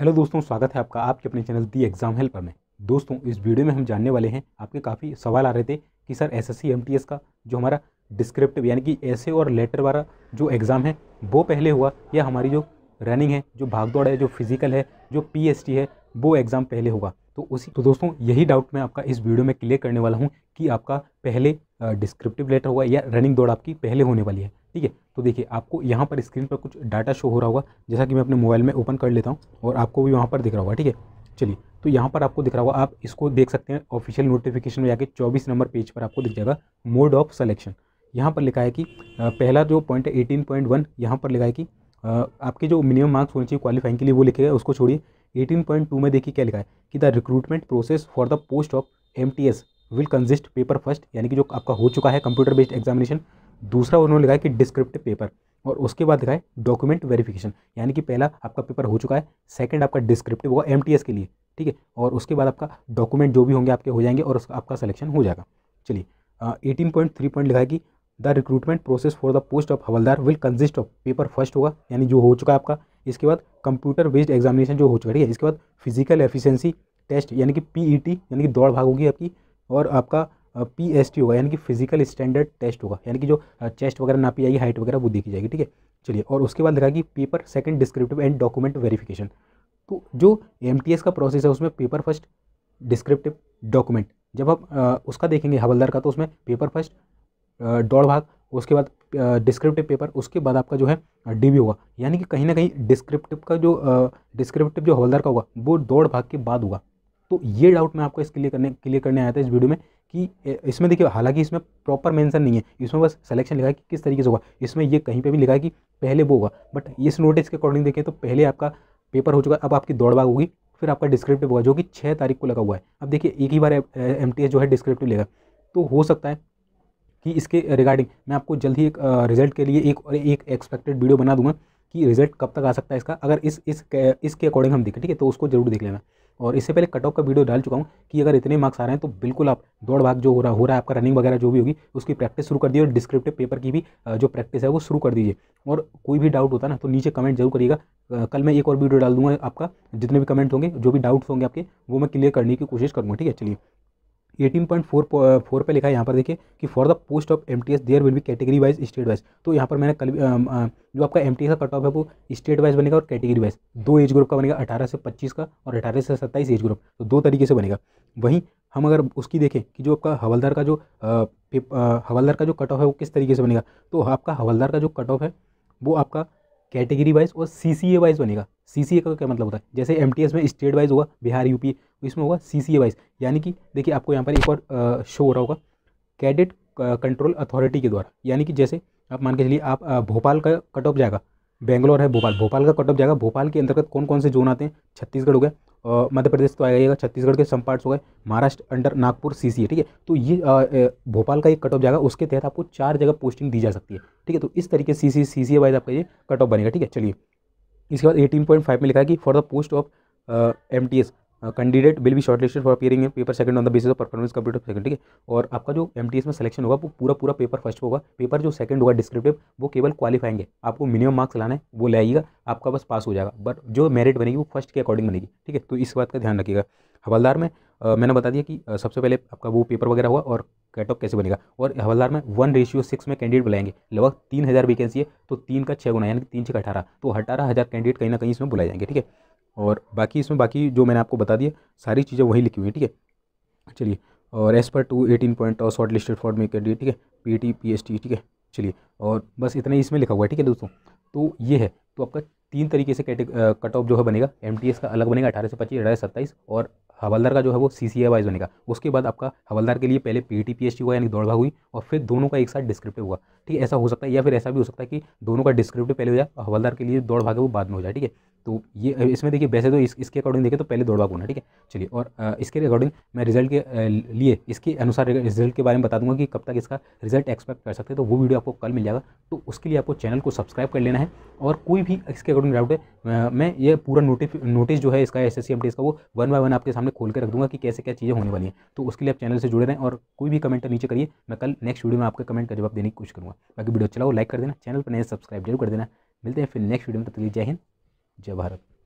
hello दोस्तों स्वागत है आपका आपके अपने चैनल दी एग्ज़ाम हेल्पर में दोस्तों इस वीडियो में हम जानने वाले हैं आपके काफ़ी सवाल आ रहे थे कि सर एसएससी एमटीएस का जो हमारा डिस्क्रिप्टिव यानी कि ऐसे और लेटर वाला जो एग्ज़ाम है वो पहले हुआ या हमारी जो रनिंग है जो भागदौड़ है जो फिज़िकल है जो पी है वो एग्ज़ाम पहले हुआ तो उसी तो दोस्तों यही डाउट मैं आपका इस वीडियो में क्लियर करने वाला हूँ कि आपका पहले डिस्क्रिप्टिव लेटर हुआ या रनिंग दौड़ आपकी पहले होने वाली है ठीक है तो देखिए आपको यहाँ पर स्क्रीन पर कुछ डाटा शो हो रहा होगा जैसा कि मैं अपने मोबाइल में ओपन कर लेता हूँ और आपको भी वहाँ पर दिख रहा होगा ठीक है चलिए तो यहाँ पर आपको दिख रहा होगा आप इसको देख सकते हैं ऑफिशियल नोटिफिकेशन में जाके चौबीस नंबर पेज पर आपको दिख जाएगा मोड ऑफ सलेक्शन यहाँ पर लिखा है कि पहला जो पॉइंट है एटीन पॉइंट वन यहाँ पर लिखा है कि आपके जो मिनिमम मार्क्स होने चाहिए क्वालिफाइंग के लिए वो लिखे गए उसको छोड़िए एटीन पॉइंट टू में देखिए क्या लिखा है कि the recruitment process for the post of M T S will consist paper first यानी कि जो आपका हो चुका है कंप्यूटर बेस्ड एग्जामिनेशन दूसरा उन्होंने लिखा है कि डिस्क्रिप्टिव पेपर और उसके बाद लिखा है डॉक्यूमेंट वेरिफिकेशन यानी कि पहला आपका पेपर हो चुका है सेकंड आपका डिस्क्रिप्टिव होगा एम के लिए ठीक है और उसके बाद आपका डॉक्यूमेंट जो भी होंगे आपके हो जाएंगे और आपका सिलेक्शन हो जाएगा चलिए एटीन पॉइंट थ्री पॉइंट लिखा है कि the recruitment process for the post of havaldar will consist of paper first होगा यानी जो हो चुका है आपका इसके बाद कंप्यूटर बेस्ड एग्जामिनेशन जो हो चुका है ठीक है इसके बाद फिजिकल एफिशिएंसी टेस्ट यानी कि पीईटी e यानी कि दौड़ भाग होगी आपकी और आपका पी एस टी होगा यानी कि फिजिकल स्टैंडर्ड टेस्ट होगा यानी कि जो चेस्ट वगैरह नापी जाएगी हाइट वगैरह वो देखी जाएगी ठीक है चलिए और उसके बाद देखा कि paper second descriptive and document verification तो जो एम का प्रोसेस है उसमें पेपर फर्स्ट डिस्क्रिप्टिव डॉक्यूमेंट जब आप उसका देखेंगे हवलदार का तो उसमें पेपर फर्स्ट दौड़ भाग उसके बाद डिस्क्रिप्टिव पेपर उसके बाद आपका जो है डी होगा यानी कि कहीं ना कहीं डिस्क्रिप्टिव का जो डिस्क्रिप्टिव जो हवलदार का होगा वो दौड़ भाग के बाद होगा तो ये डाउट मैं आपको इसके लिए करने क्लियर करने आया था इस वीडियो में कि इसमें देखिए हालांकि इसमें प्रॉपर मेंशन नहीं है इसमें बस सिलेक्शन लिखा है कि किस तरीके से होगा इसमें ये कहीं पे भी लिखा है कि पहले वो होगा बट इस नोटिस के अकॉर्डिंग देखें तो पहले आपका पेपर हो चुका है अब आपकी दौड़ भाग होगी फिर आपका डिस्क्रिप्टिव होगा जो कि छः तारीख को लगा हुआ है अब देखिए एक ही बार एम जो है डिस्क्रिप्टिव लेगा तो हो सकता है कि इसके रिगार्डिंग मैं आपको जल्द ही एक रिजल्ट के लिए एक और एक एक्सपेक्टेड वीडियो बना दूंगा कि रिजल्ट कब तक आ सकता है इसका अगर इस इस इसके अकॉर्डिंग हम देखें ठीक है तो उसको जरूर देख लेना और इससे पहले कट ऑफ का वीडियो डाल चुका हूँ कि अगर इतने मार्क्स आ रहे हैं तो बिल्कुल आप दौड़ भाग जो हो रहा हो रहा है आपका रनिंग वगैरह जो भी होगी उसकी प्रैक्टिस शुरू कर दीजिए और डिस्क्रिप्टिव पेपर की भी जो प्रैक्टिस है वो शुरू कर दीजिए और कोई भी डाउट होता ना तो नीचे कमेंट जरूर करिएगा कल मैं एक और वीडियो डाल दूंगा आपका जितने भी कमेंट होंगे जो भी डाउट्स होंगे आपके वो मैं क्लियर करने की कोशिश करूँगा ठीक है चलिए एटीन पॉइंट फोर फोर पर लिखा है यहाँ पर देखिए कि for the post of M T S there will be category wise state wise तो यहाँ पर मैंने कल जो आपका एम टी एस का कट ऑफ है वो स्टेट वाइज बनेगा और कैटेगरी वाइज दो एज ग्रुप का बनेगा अठारह से पच्चीस का और अठारह से सत्ताईस एज ग्रुप तो दो तरीके से बनेगा वहीं हम अगर उसकी देखें कि जो आपका हवलदार का जो हवलदार का जो कट ऑफ है वो किस तरीके से बनेगा तो आपका हवलदार का जो कट ऑफ है वो आपका कैटेगरी वाइज और सी सी ए वाइज बनेगा सी का क्या मतलब होता है जैसे एम में स्टेट वाइज होगा बिहार यूपी इसमें होगा सी सी वाइज यानी कि देखिए आपको यहाँ पर एक और शो हो रहा होगा कैडेट कंट्रोल अथॉरिटी के द्वारा यानी कि जैसे आप मान के चलिए आप भोपाल का कट ऑफ जाएगा बेंगलोर है भोपाल भोपाल का कट ऑफ जाएगा भोपाल के अंतर्गत कौन कौन से जोन आते हैं छत्तीसगढ़ हो गया और मध्य प्रदेश तो आएगा छत्तीसगढ़ के सम पार्ट्स हो गए Maharashtra under Nagpur C C है ठीक है तो ये भोपाल का एक कट ऑफ जाएगा उसके तहत आपको चार जगह पोस्टिंग दी जा सकती है ठीक है तो इस तरीके सी सी सी सी वाइज आपका ये कट ऑफ बनेगा ठीक है चलिए इसके बाद एटीन पॉइंट फाइव में लिखा है कि for the post of M T S candidate will be shortlisted for appearing in paper second on the basis of performance computer second ठीक है और आपका जो एम में सिलेक्शन होगा वो पूरा पूरा पेपर फर्स्ट होगा पेपर जो सेकंड होगा डिस्क्रिप्टिव वो केवल क्वालिफाइंग है आपको मिनिमम मार्क्स लाना है वो लाइएगा आपका बस पास हो जाएगा बट जो मेरिट बनेगी वो फर्स्ट के अकॉर्डिंग बनेगी ठीक है तो इस बात का ध्यान रखिएगा हवलदार में आ, मैंने बता दिया कि सबसे पहले आपका वो पेपर वगैरह हुआ और कैट ऑफ कैसे बनेगा और हवलदार में वन रेशियो सिक्स में कैंडिडेट बुलाएंगे लगभग तीन हज़ार वैकेंसी है तो तीन का छः गुना यानी तीन छः अठारह तो अठारह हज़ार कैंडिडेट कहीं ना कहीं इसमें बुलाए जाएंगे ठीक है और बाकी इसमें बाकी जो मैंने आपको बता दिया सारी चीज़ें वही लिखी हुई है ठीक है चलिए और एज पर टू एटीन पॉइंट और शॉर्ट लिस्टेड फॉर्ड में कर दिए ठीक है P T P S T ठीक है चलिए और बस इतना ही इसमें लिखा हुआ है ठीक है दोस्तों तो ये है तो आपका तीन तरीके से कट ऑफ जो है बनेगा एम का अलग बनेगा अठारह से पच्चीस अठारह सत्ताईस और हवलदार का जो है वो सी सी वाइज बनेगा उसके बाद आपका हवलदार के लिए पहले P T P S T हुआ यानी दौड़ भाग हुई और फिर दोनों का एक साथ डिस्क्रिप्टिव हुआ ठीक है ऐसा हो सकता है या फिर ऐसा भी हो सकता है कि दोनों का डिस्क्रिप्टिव पहले हो जाए और हवलदार के लिए दौड़ भाग है वो बाद में हो जाए ठीक है तो ये इसमें देखिए वैसे तो इस, इसके अकॉर्डिंग देखें तो पहले दौड़वा कौन है ठीक है चलिए और इसके अकॉर्डिंग मैं रिजल्ट के लिए इसके अनुसार रिजल्ट के बारे में बता दूंगा कि कब तक इसका रिजल्ट एक्सपेक्ट कर सकते हैं तो वो वीडियो आपको कल मिल जाएगा तो उसके लिए आपको चैनल को सब्सक्राइब कर लेना है और कोई भी इसके अकॉर्डिंग डाउट है मैं ये पूरा नोटिफ नोटिस जो है इसका एस एस का वो वन बाय वन आपके सामने खोल के रख दूंगा कि कैसे क्या चीज़ें होने वाली हैं तो उसके लिए आप चैनल से जुड़े रहें और कोई भी कमेंट नीचे करिए मैं कल नेक्स्ट वीडियो में आपके कमेंट का जवाब देने की कोशिश करूँगा बाकी वीडियो चलाओ लाइक कर देना चैनल पर नए सब्सक्राइब जरूर कर देना मिलते हैं फिर नेक्स्ट वीडियो में तो जय हिंद जय भारत